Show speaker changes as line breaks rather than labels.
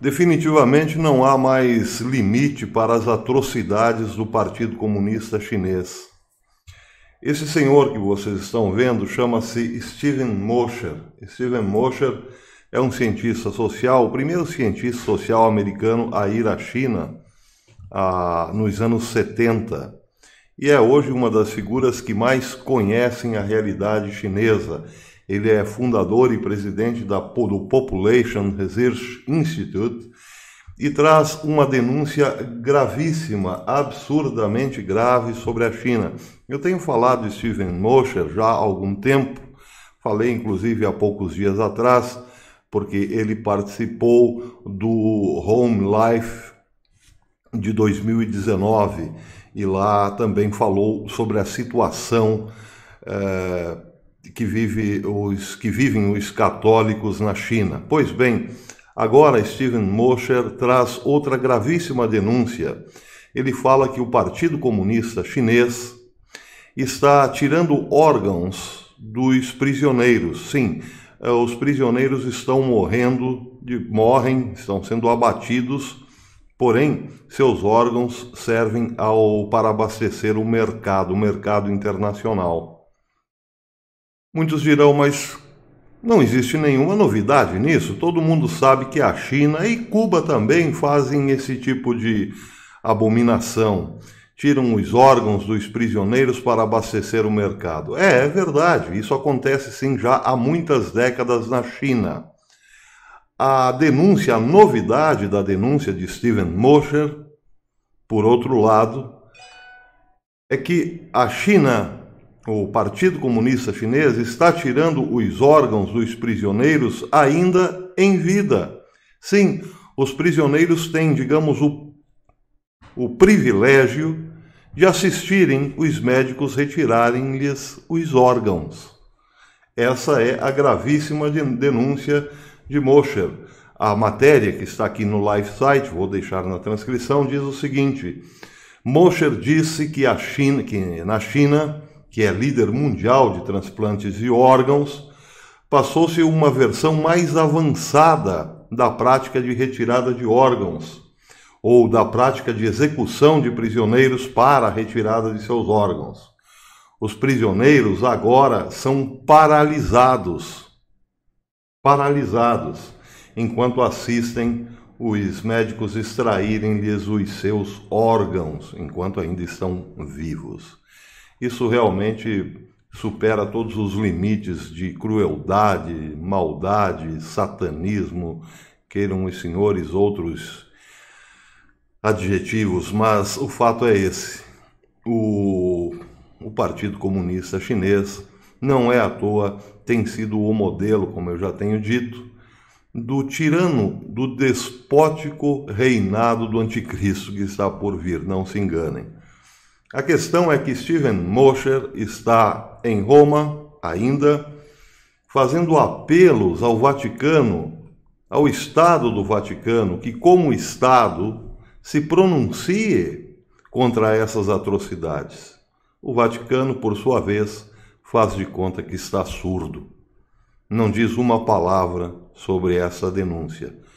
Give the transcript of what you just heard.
Definitivamente não há mais limite para as atrocidades do Partido Comunista Chinês. Esse senhor que vocês estão vendo chama-se Steven Mosher. Steven Mosher é um cientista social, o primeiro cientista social americano a ir à China ah, nos anos 70 e é hoje uma das figuras que mais conhecem a realidade chinesa. Ele é fundador e presidente da, do Population Research Institute e traz uma denúncia gravíssima, absurdamente grave sobre a China. Eu tenho falado de Steven Mosher já há algum tempo, falei inclusive há poucos dias atrás, porque ele participou do Home Life de 2019 e lá também falou sobre a situação eh, que, vive os, que vivem os católicos na China. Pois bem, agora Steven Mosher traz outra gravíssima denúncia. Ele fala que o Partido Comunista Chinês está tirando órgãos dos prisioneiros. Sim, eh, os prisioneiros estão morrendo, morrem, estão sendo abatidos, porém seus órgãos servem ao, para abastecer o mercado, o mercado internacional. Muitos dirão, mas não existe nenhuma novidade nisso. Todo mundo sabe que a China e Cuba também fazem esse tipo de abominação. Tiram os órgãos dos prisioneiros para abastecer o mercado. É, é verdade, isso acontece sim já há muitas décadas na China. A denúncia, a novidade da denúncia de Steven Mosher, por outro lado, é que a China o Partido Comunista Chinês está tirando os órgãos dos prisioneiros ainda em vida. Sim, os prisioneiros têm, digamos, o, o privilégio de assistirem os médicos retirarem-lhes os órgãos. Essa é a gravíssima denúncia de Mosher. A matéria que está aqui no live site, vou deixar na transcrição, diz o seguinte: Mosher disse que, China, que na China que é líder mundial de transplantes de órgãos, passou-se uma versão mais avançada da prática de retirada de órgãos ou da prática de execução de prisioneiros para a retirada de seus órgãos. Os prisioneiros agora são paralisados, paralisados, enquanto assistem os médicos extraírem-lhes os seus órgãos, enquanto ainda estão vivos. Isso realmente supera todos os limites de crueldade, maldade, satanismo, queiram os senhores outros adjetivos, mas o fato é esse. O, o Partido Comunista Chinês não é à toa, tem sido o modelo, como eu já tenho dito, do tirano, do despótico reinado do anticristo que está por vir, não se enganem. A questão é que Steven Mosher está em Roma ainda, fazendo apelos ao Vaticano, ao Estado do Vaticano, que, como Estado, se pronuncie contra essas atrocidades. O Vaticano, por sua vez, faz de conta que está surdo. Não diz uma palavra sobre essa denúncia.